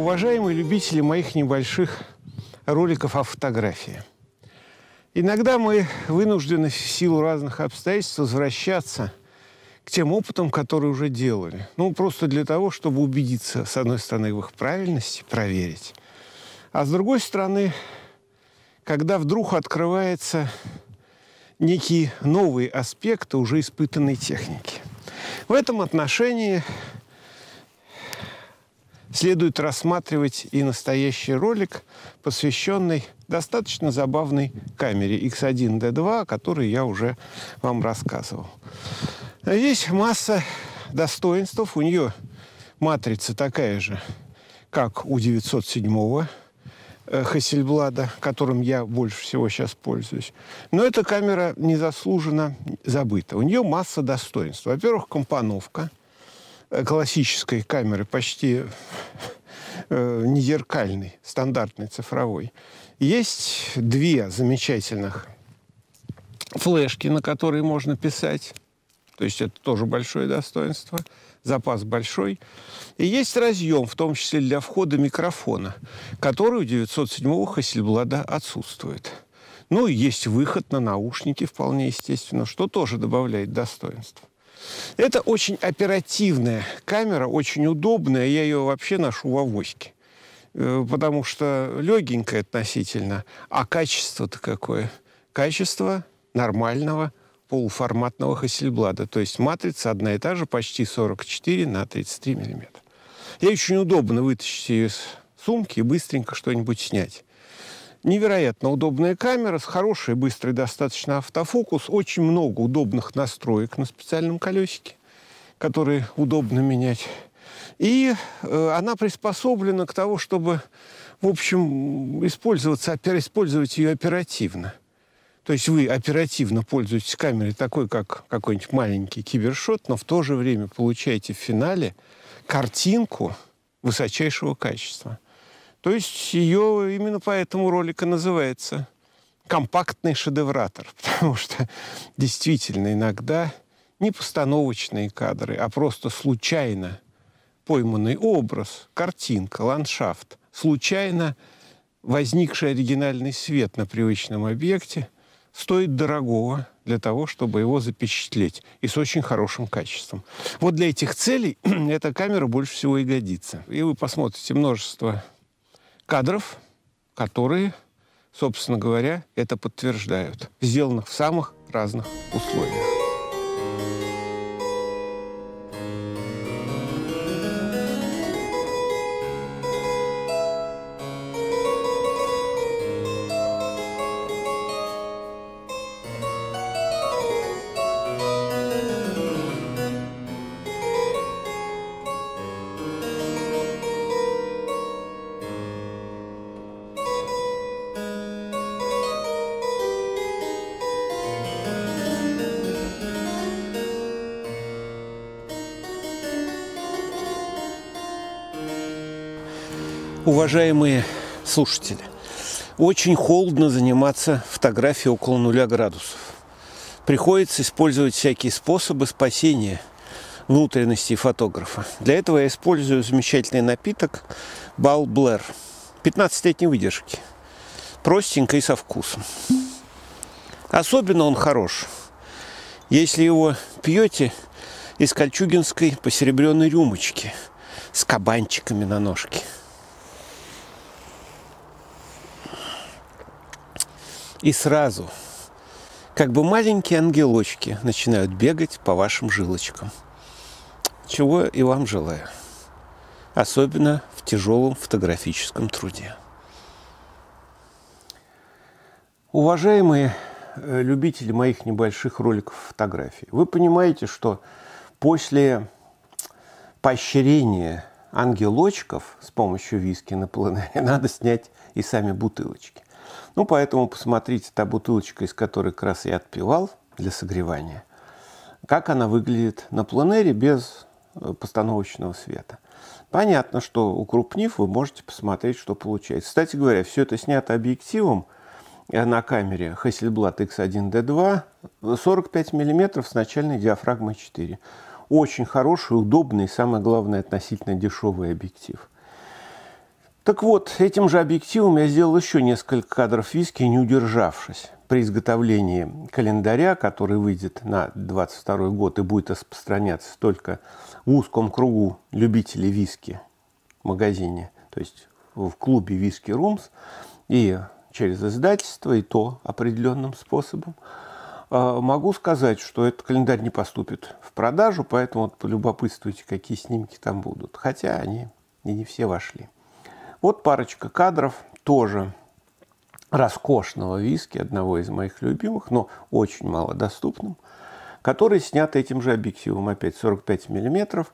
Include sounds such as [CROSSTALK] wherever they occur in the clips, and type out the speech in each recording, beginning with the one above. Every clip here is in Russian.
уважаемые любители моих небольших роликов о фотографии. Иногда мы вынуждены в силу разных обстоятельств возвращаться к тем опытам, которые уже делали. Ну, просто для того, чтобы убедиться, с одной стороны, в их правильности, проверить. А с другой стороны, когда вдруг открывается некие новые аспекты уже испытанной техники. В этом отношении следует рассматривать и настоящий ролик, посвященный достаточно забавной камере X1D2, о которой я уже вам рассказывал. Здесь масса достоинств. У нее матрица такая же, как у 907-го э, Хассельблада, которым я больше всего сейчас пользуюсь. Но эта камера незаслуженно забыта. У нее масса достоинств. Во-первых, компоновка – Э, классической камеры, почти э, не зеркальной, стандартной цифровой, есть две замечательных флешки, на которые можно писать. То есть это тоже большое достоинство. Запас большой. И есть разъем, в том числе для входа микрофона, который у 907-го Хасельблада отсутствует. Ну и есть выход на наушники, вполне естественно, что тоже добавляет достоинство. Это очень оперативная камера, очень удобная. Я ее вообще ношу в авоське. Э, потому что легенькая относительно. А качество-то какое? Качество нормального полуформатного Хасельблада. То есть матрица одна и та же, почти 44 на 33 миллиметра. Я очень удобно вытащить ее из сумки и быстренько что-нибудь снять. Невероятно удобная камера с хорошей, быстрой, достаточно автофокус. Очень много удобных настроек на специальном колесике, которые удобно менять. И э, она приспособлена к тому, чтобы, в общем, использоваться, использовать ее оперативно. То есть вы оперативно пользуетесь камерой такой, как какой-нибудь маленький кибершот, но в то же время получаете в финале картинку высочайшего качества – то есть ее именно поэтому ролик и называется «Компактный шедевратор», [LAUGHS] потому что действительно иногда не постановочные кадры, а просто случайно пойманный образ, картинка, ландшафт, случайно возникший оригинальный свет на привычном объекте стоит дорогого для того, чтобы его запечатлеть, и с очень хорошим качеством. Вот для этих целей [CLEARS THROAT] эта камера больше всего и годится. И вы посмотрите множество кадров, которые, собственно говоря, это подтверждают, сделанных в самых разных условиях. Уважаемые слушатели, очень холодно заниматься фотографией около нуля градусов. Приходится использовать всякие способы спасения внутренности фотографа. Для этого я использую замечательный напиток Бал Блэр. 15-летней выдержки. Простенько и со вкусом. Особенно он хорош, если его пьете из кольчугинской посеребренной рюмочки с кабанчиками на ножке. и сразу, как бы маленькие ангелочки, начинают бегать по вашим жилочкам. Чего и вам желаю. Особенно в тяжелом фотографическом труде. Уважаемые э, любители моих небольших роликов фотографий, вы понимаете, что после поощрения ангелочков с помощью виски на планере [LAUGHS] надо снять и сами бутылочки. Ну, поэтому посмотрите та бутылочка, из которой как раз я отпивал для согревания, как она выглядит на планере без э, постановочного света. Понятно, что укрупнив, вы можете посмотреть, что получается. Кстати говоря, все это снято объективом э, на камере Hasselblad X1D2 45 мм с начальной диафрагмой 4. Очень хороший, удобный, самое главное, относительно дешевый объектив. Так вот, этим же объективом я сделал еще несколько кадров виски, не удержавшись. При изготовлении календаря, который выйдет на 22 год и будет распространяться только в узком кругу любителей виски в магазине, то есть в клубе «Виски Румс», и через издательство, и то определенным способом, а, могу сказать, что этот календарь не поступит в продажу, поэтому вот полюбопытствуйте, какие снимки там будут. Хотя они и не все вошли. Вот парочка кадров тоже роскошного виски, одного из моих любимых, но очень малодоступным, который снят этим же объективом, опять 45 мм,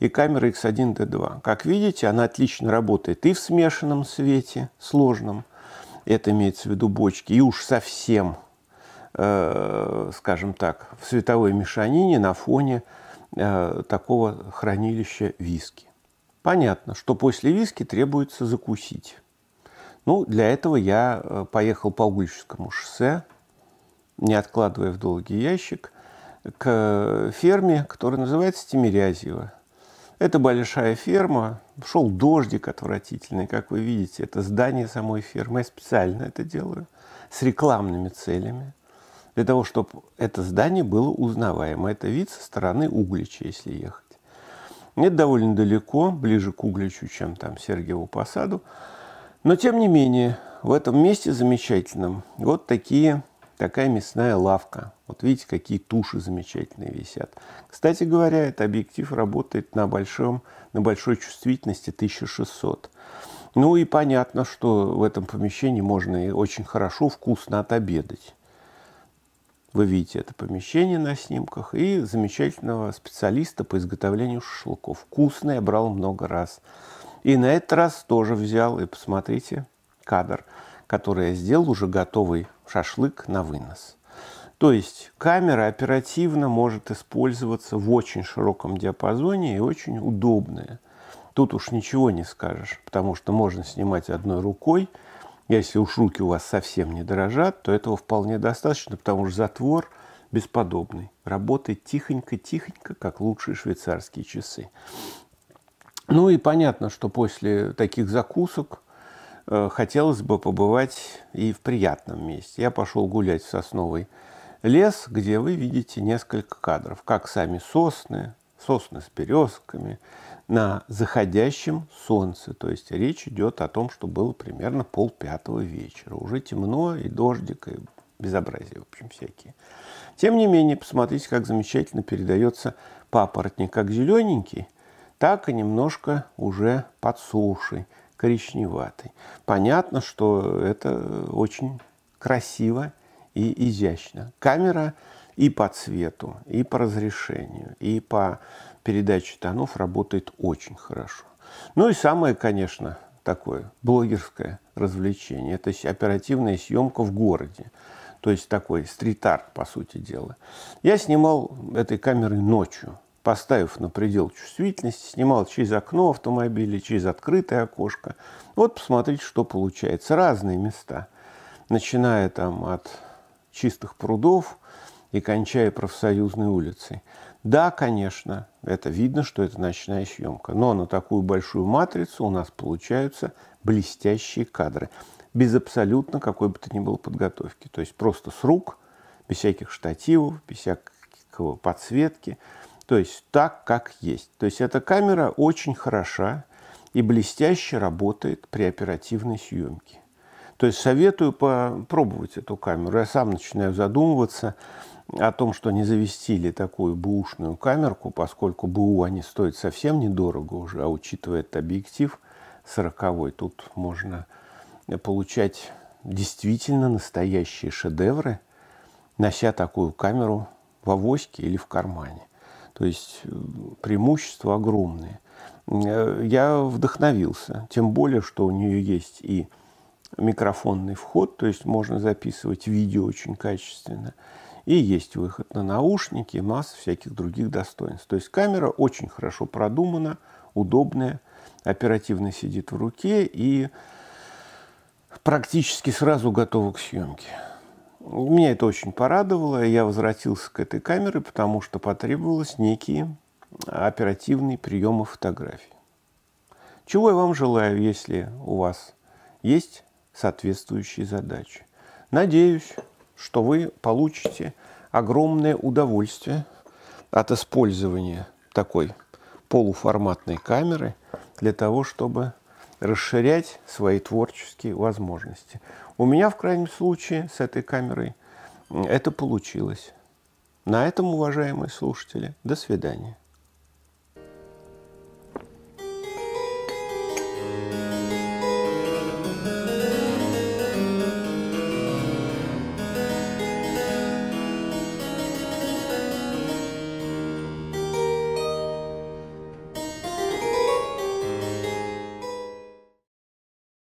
и камера X1D2. Как видите, она отлично работает и в смешанном свете, сложном, это имеется в виду бочки, и уж совсем, э, скажем так, в световой мешанине на фоне э, такого хранилища виски. Понятно, что после виски требуется закусить. Ну, для этого я э, поехал по Угольческому шоссе, не откладывая в долгий ящик, к э, ферме, которая называется Тимирязева. Это большая ферма. Шел дождик отвратительный, как вы видите. Это здание самой фермы. Я специально это делаю с рекламными целями. Для того, чтобы это здание было узнаваемо. Это вид со стороны Углича, если ехать. Это довольно далеко, ближе к Угличу, чем там Сергиеву посаду. Но, тем не менее, в этом месте замечательном вот такие, такая мясная лавка. Вот видите, какие туши замечательные висят. Кстати говоря, этот объектив работает на, большом, на большой чувствительности 1600. Ну и понятно, что в этом помещении можно и очень хорошо, вкусно отобедать вы видите это помещение на снимках, и замечательного специалиста по изготовлению шашлыков. Вкусный, я брал много раз. И на этот раз тоже взял, и посмотрите кадр, который я сделал, уже готовый шашлык на вынос. То есть камера оперативно может использоваться в очень широком диапазоне и очень удобная. Тут уж ничего не скажешь, потому что можно снимать одной рукой – если уж руки у вас совсем не дрожат, то этого вполне достаточно, потому что затвор бесподобный. Работает тихонько-тихонько, как лучшие швейцарские часы. Ну и понятно, что после таких закусок э, хотелось бы побывать и в приятном месте. Я пошел гулять в сосновый лес, где вы видите несколько кадров, как сами сосны, сосны с березками, на заходящем солнце. То есть речь идет о том, что было примерно полпятого вечера. Уже темно, и дождик, и безобразие, в общем, всякие. Тем не менее, посмотрите, как замечательно передается папоротник, как зелененький, так и немножко уже подсохший, коричневатый. Понятно, что это очень красиво и изящно. Камера и по цвету, и по разрешению, и по передачи тонов работает очень хорошо. Ну и самое, конечно, такое блогерское развлечение. Это оперативная съемка в городе. То есть такой стрит-арт, по сути дела. Я снимал этой камерой ночью, поставив на предел чувствительности, снимал через окно автомобиля, через открытое окошко. Вот посмотрите, что получается. Разные места. Начиная там от чистых прудов и кончая профсоюзной улицей. Да, конечно, это видно, что это ночная съемка. Но на такую большую матрицу у нас получаются блестящие кадры. Без абсолютно какой бы то ни было подготовки. То есть просто с рук, без всяких штативов, без всякого подсветки. То есть так, как есть. То есть эта камера очень хороша и блестяще работает при оперативной съемке. То есть советую попробовать эту камеру. Я сам начинаю задумываться, о том, что они завестили такую бэушную камерку, поскольку БУ они стоят совсем недорого уже, а учитывая этот объектив 40 тут можно получать действительно настоящие шедевры, нося такую камеру в авоське или в кармане. То есть э, преимущества огромные. Э, я вдохновился, тем более, что у нее есть и микрофонный вход, то есть можно записывать видео очень качественно – и есть выход на наушники, масса всяких других достоинств. То есть камера очень хорошо продумана, удобная, оперативно сидит в руке и практически сразу готова к съемке. Меня это очень порадовало. Я возвратился к этой камере, потому что потребовалось некие оперативные приемы фотографий. Чего я вам желаю, если у вас есть соответствующие задачи. Надеюсь, что вы получите огромное удовольствие от использования такой полуформатной камеры для того, чтобы расширять свои творческие возможности. У меня в крайнем случае с этой камерой это получилось. На этом, уважаемые слушатели, до свидания.